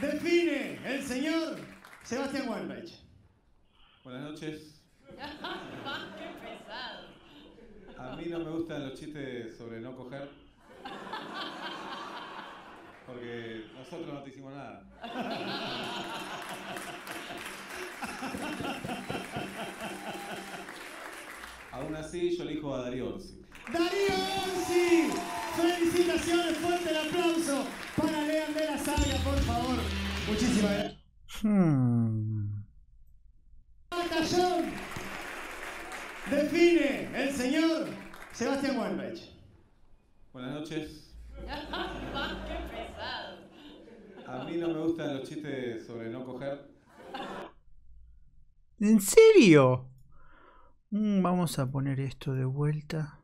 Define el señor Sebastián Weinreich. Buenas noches. A mí no me gustan los chistes sobre no coger. Porque nosotros no te hicimos nada. Aún así, yo elijo a Darío Orsi. ¡Darío Orsi! ¡Felicitaciones! ¡Fuerte el aplauso! lean, de la saga, por favor. Muchísimas gracias. Batallón hmm. define el señor Sebastián Walbech. Buenas noches. A mí no me gustan los chistes sobre no coger. ¿En serio? Mm, vamos a poner esto de vuelta.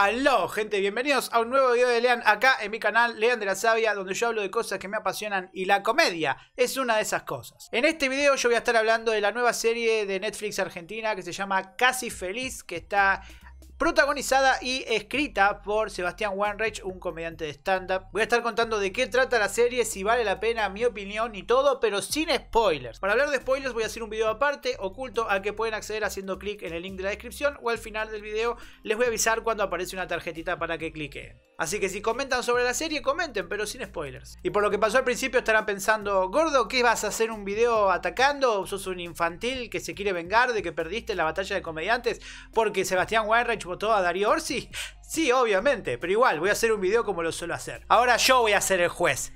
Aló, gente, bienvenidos a un nuevo video de Lean acá en mi canal Lean de la Sabia, donde yo hablo de cosas que me apasionan y la comedia es una de esas cosas. En este video yo voy a estar hablando de la nueva serie de Netflix Argentina que se llama Casi Feliz, que está protagonizada y escrita por Sebastián Weinreich, un comediante de stand-up. Voy a estar contando de qué trata la serie, si vale la pena mi opinión y todo, pero sin spoilers. Para hablar de spoilers voy a hacer un video aparte, oculto, al que pueden acceder haciendo clic en el link de la descripción o al final del video les voy a avisar cuando aparece una tarjetita para que cliquen. Así que si comentan sobre la serie, comenten, pero sin spoilers. Y por lo que pasó al principio estarán pensando, Gordo, ¿qué vas a hacer un video atacando? ¿Sos un infantil que se quiere vengar de que perdiste la batalla de comediantes? Porque Sebastián Weinreich votó a Darío Orsi? Sí, obviamente, pero igual voy a hacer un video como lo suelo hacer. Ahora yo voy a ser el juez.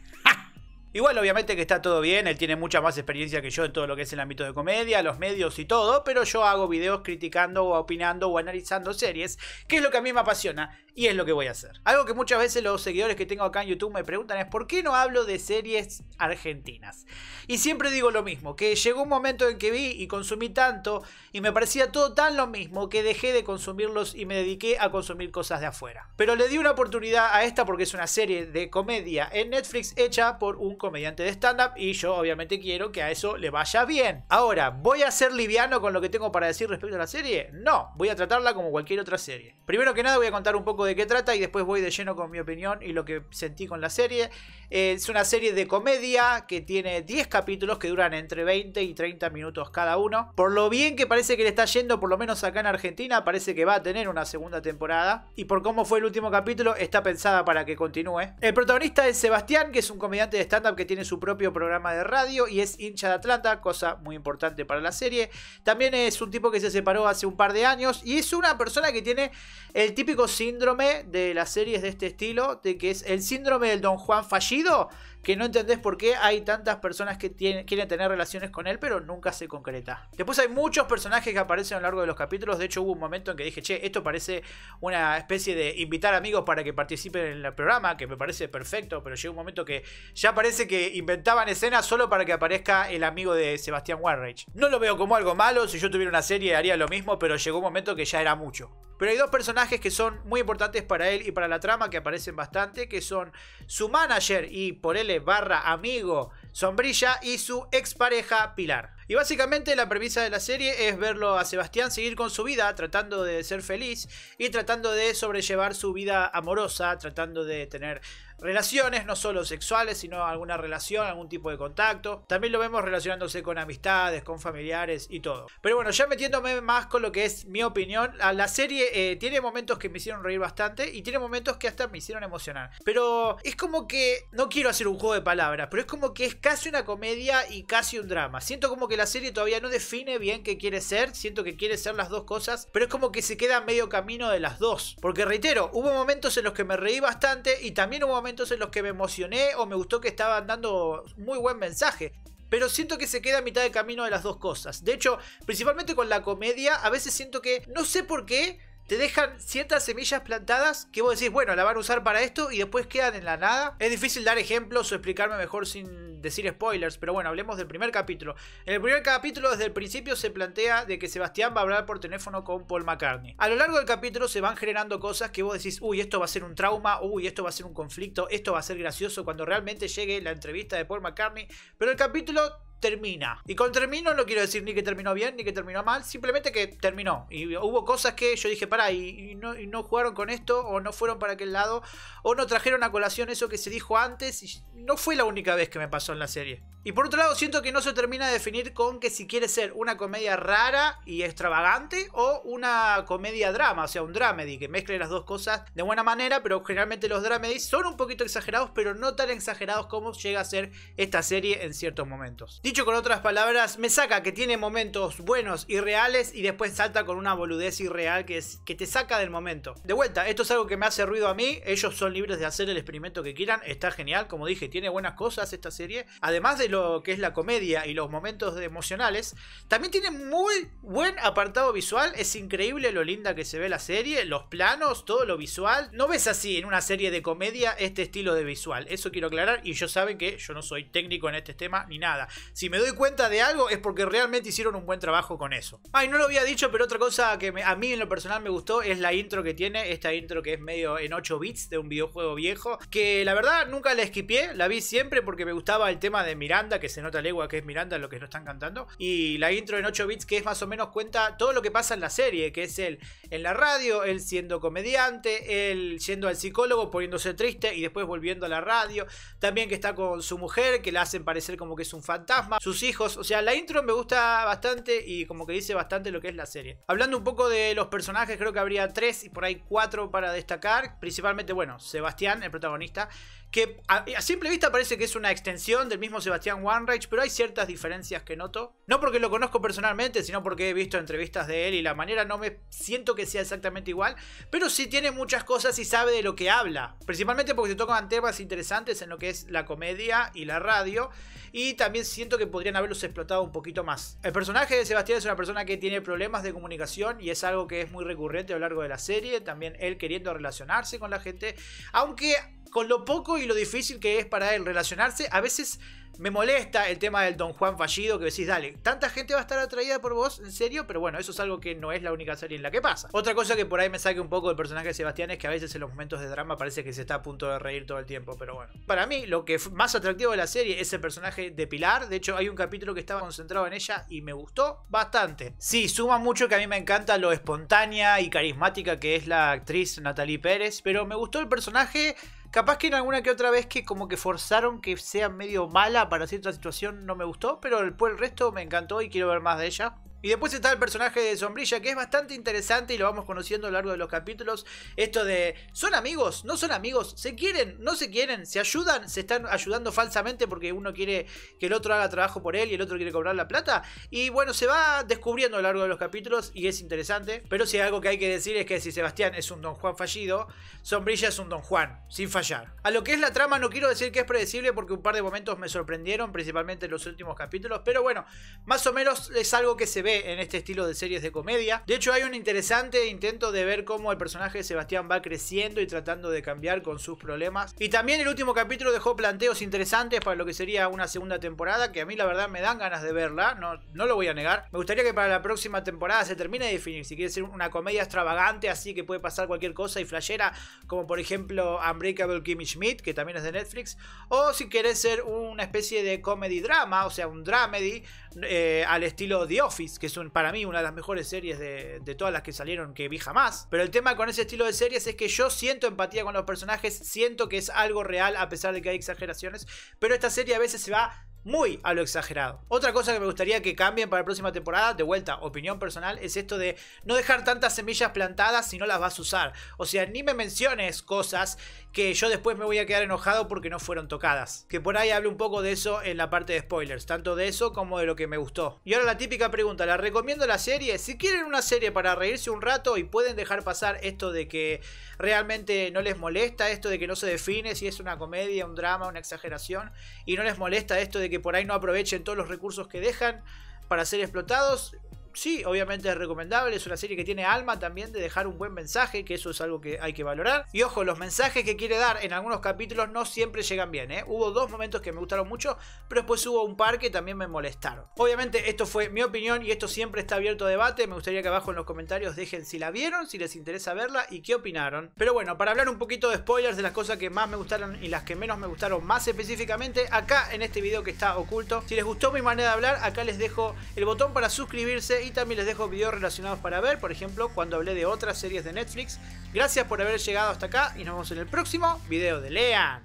Igual, obviamente que está todo bien, él tiene mucha más experiencia que yo en todo lo que es el ámbito de comedia, los medios y todo, pero yo hago videos criticando o opinando o analizando series, que es lo que a mí me apasiona y es lo que voy a hacer. Algo que muchas veces los seguidores que tengo acá en YouTube me preguntan es por qué no hablo de series argentinas. Y siempre digo lo mismo, que llegó un momento en que vi y consumí tanto y me parecía todo tan lo mismo que dejé de consumirlos y me dediqué a consumir cosas de afuera. Pero le di una oportunidad a esta porque es una serie de comedia en Netflix hecha por un comediante de stand-up y yo obviamente quiero que a eso le vaya bien. Ahora, ¿voy a ser liviano con lo que tengo para decir respecto a la serie? No, voy a tratarla como cualquier otra serie. Primero que nada voy a contar un poco de qué trata y después voy de lleno con mi opinión y lo que sentí con la serie. Eh, es una serie de comedia que tiene 10 capítulos que duran entre 20 y 30 minutos cada uno. Por lo bien que parece que le está yendo, por lo menos acá en Argentina, parece que va a tener una segunda temporada. Y por cómo fue el último capítulo, está pensada para que continúe. El protagonista es Sebastián, que es un comediante de stand-up que tiene su propio programa de radio y es hincha de Atlanta, cosa muy importante para la serie. También es un tipo que se separó hace un par de años y es una persona que tiene el típico síndrome de las series de este estilo, de que es el síndrome del Don Juan fallido que no entendés por qué hay tantas personas que quieren tener relaciones con él, pero nunca se concreta. Después hay muchos personajes que aparecen a lo largo de los capítulos. De hecho, hubo un momento en que dije, che, esto parece una especie de invitar amigos para que participen en el programa, que me parece perfecto, pero llega un momento que ya parece que inventaban escenas solo para que aparezca el amigo de Sebastián Warreich. No lo veo como algo malo, si yo tuviera una serie haría lo mismo, pero llegó un momento que ya era mucho. Pero hay dos personajes que son muy importantes para él y para la trama, que aparecen bastante, que son su manager y por él barra amigo Sombrilla y su expareja Pilar. Y básicamente la premisa de la serie es verlo a Sebastián seguir con su vida, tratando de ser feliz y tratando de sobrellevar su vida amorosa, tratando de tener relaciones, no solo sexuales, sino alguna relación, algún tipo de contacto. También lo vemos relacionándose con amistades, con familiares y todo. Pero bueno, ya metiéndome más con lo que es mi opinión, la serie eh, tiene momentos que me hicieron reír bastante y tiene momentos que hasta me hicieron emocionar. Pero es como que, no quiero hacer un juego de palabras, pero es como que es casi una comedia y casi un drama. Siento como que la serie todavía no define bien qué quiere ser, siento que quiere ser las dos cosas, pero es como que se queda medio camino de las dos. Porque reitero, hubo momentos en los que me reí bastante y también hubo momentos en los que me emocioné o me gustó que estaban dando muy buen mensaje. Pero siento que se queda a mitad de camino de las dos cosas. De hecho, principalmente con la comedia, a veces siento que, no sé por qué, te dejan ciertas semillas plantadas que vos decís, bueno, la van a usar para esto y después quedan en la nada. Es difícil dar ejemplos o explicarme mejor sin decir spoilers, pero bueno, hablemos del primer capítulo. En el primer capítulo, desde el principio, se plantea de que Sebastián va a hablar por teléfono con Paul McCartney. A lo largo del capítulo se van generando cosas que vos decís, uy, esto va a ser un trauma, uy, esto va a ser un conflicto, esto va a ser gracioso cuando realmente llegue la entrevista de Paul McCartney, pero el capítulo termina. Y con termino no quiero decir ni que terminó bien ni que terminó mal, simplemente que terminó. Y hubo cosas que yo dije, para y, no, jugaron con esto, o no fueron para aquel lado, o no trajeron a colación eso que se dijo antes, y no fue la única vez que me pasó en la serie. Y por otro lado, siento que no se termina de definir con que si quiere ser una comedia rara y extravagante o una comedia drama, o sea, un dramedy, que mezcle las dos cosas de buena manera, pero generalmente los dramedies son un poquito exagerados, pero no tan exagerados como llega a ser esta serie en ciertos momentos. Dicho con otras palabras, me saca que tiene momentos buenos y reales y después salta con una boludez irreal que, es, que te saca del momento. De vuelta, esto es algo que me hace ruido a mí. Ellos son libres de hacer el experimento que quieran. Está genial, como dije, tiene buenas cosas esta serie. Además de lo que es la comedia y los momentos emocionales, también tiene muy buen apartado visual. Es increíble lo linda que se ve la serie, los planos, todo lo visual. No ves así en una serie de comedia este estilo de visual. Eso quiero aclarar y yo saben que yo no soy técnico en este tema ni nada. Si me doy cuenta de algo es porque realmente hicieron un buen trabajo con eso. Ay, no lo había dicho, pero otra cosa que a mí en lo personal me gustó es la intro que tiene. Esta intro que es medio en 8 bits de un videojuego viejo. Que la verdad nunca la esquipié, la vi siempre porque me gustaba el tema de Miranda, que se nota legua que es Miranda lo que lo están cantando. Y la intro en 8 bits que es más o menos cuenta todo lo que pasa en la serie, que es él en la radio, él siendo comediante, él yendo al psicólogo, poniéndose triste y después volviendo a la radio. También que está con su mujer, que la hacen parecer como que es un fantasma sus hijos. O sea, la intro me gusta bastante y como que dice bastante lo que es la serie. Hablando un poco de los personajes, creo que habría tres y por ahí cuatro para destacar. Principalmente, bueno, Sebastián, el protagonista que a, simple vista parece que es una extensión del mismo Sebastián Wanreich, pero hay ciertas diferencias que noto. No porque lo conozco personalmente, sino porque he visto entrevistas de él y la manera no me siento que sea exactamente igual, pero sí tiene muchas cosas y sabe de lo que habla, principalmente porque se tocan temas interesantes en lo que es la comedia y la radio, y también siento que podrían haberlos explotado un poquito más. El personaje de Sebastián es una persona que tiene problemas de comunicación y es algo que es muy recurrente a lo largo de la serie, también él queriendo relacionarse con la gente, aunque con lo poco y lo difícil que es para él relacionarse. A veces me molesta el tema del Don Juan fallido que decís, dale, tanta gente va a estar atraída por vos, en serio, pero bueno, eso es algo que no es la única serie en la que pasa. Otra cosa que por ahí me saque un poco del personaje de Sebastián es que a veces en los momentos de drama parece que se está a punto de reír todo el tiempo, pero bueno. Para mí, lo que más atractivo de la serie es el personaje de Pilar, de hecho hay un capítulo que estaba concentrado en ella y me gustó bastante. Sí, suma mucho que a mí me encanta lo espontánea y carismática que es la actriz Natalie Pérez, pero me gustó el personaje Capaz que en alguna que otra vez que como que forzaron que sea medio mala para cierta situación no me gustó, pero el, por pues, el resto me encantó y quiero ver más de ella. Y después está el personaje de Sombrilla, que es bastante interesante y lo vamos conociendo a lo largo de los capítulos. Esto de, ¿son amigos? ¿No son amigos? ¿Se quieren? ¿No se quieren? ¿Se ayudan? ¿Se están ayudando falsamente porque uno quiere que el otro haga trabajo por él y el otro quiere cobrar la plata? Y bueno, se va descubriendo a lo largo de los capítulos y es interesante. Pero si algo que hay que decir es que si Sebastián es un Don Juan fallido, Sombrilla es un Don Juan, sin fallar. A lo que es la trama no quiero decir que es predecible porque un par de momentos me sorprendieron, principalmente en los últimos capítulos. Pero bueno, más o menos es algo que se ve en este estilo de series de comedia. De hecho, hay un interesante intento de ver cómo el personaje de Sebastián va creciendo y tratando de cambiar con sus problemas. Y también el último capítulo dejó planteos interesantes para lo que sería una segunda temporada, que a mí la verdad me dan ganas de verla, no, no lo voy a negar. Me gustaría que para la próxima temporada se termine de definir si quiere ser una comedia extravagante, así que puede pasar cualquier cosa y flashera, como por ejemplo Unbreakable Kimmy Schmidt, que también es de Netflix, o si quiere ser una especie de comedy drama, o sea, un dramedy eh, al estilo The Office, que es para mí una de las mejores series de, de, todas las que salieron que vi jamás. Pero el tema con ese estilo de series es que yo siento empatía con los personajes, siento que es algo real a pesar de que hay exageraciones, pero esta serie a veces se va muy a lo exagerado. Otra cosa que me gustaría que cambien para la próxima temporada, de vuelta, opinión personal, es esto de no dejar tantas semillas plantadas si no las vas a usar. O sea, ni me menciones cosas que yo después me voy a quedar enojado porque no fueron tocadas. Que por ahí hablo un poco de eso en la parte de spoilers, tanto de eso como de lo que me gustó. Y ahora la típica pregunta, ¿la recomiendo la serie? Si quieren una serie para reírse un rato y pueden dejar pasar esto de que realmente no les molesta, esto de que no se define si es una comedia, un drama, una exageración, y no les molesta esto de que por ahí no aprovechen todos los recursos que dejan para ser explotados, sí, obviamente es recomendable, es una serie que tiene alma también de dejar un buen mensaje, que eso es algo que hay que valorar. Y ojo, los mensajes que quiere dar en algunos capítulos no siempre llegan bien, ¿eh? Hubo dos momentos que me gustaron mucho, pero después hubo un par que también me molestaron. Obviamente esto fue mi opinión y esto siempre está abierto a debate, me gustaría que abajo en los comentarios dejen si la vieron, si les interesa verla y qué opinaron. Pero bueno, para hablar un poquito de spoilers, de las cosas que más me gustaron y las que menos me gustaron más específicamente, acá en este video que está oculto, si les gustó mi manera de hablar, acá les dejo el botón para suscribirse y también les dejo videos relacionados para ver, por ejemplo, cuando hablé de otras series de Netflix. Gracias por haber llegado hasta acá y nos vemos en el próximo video de Lean.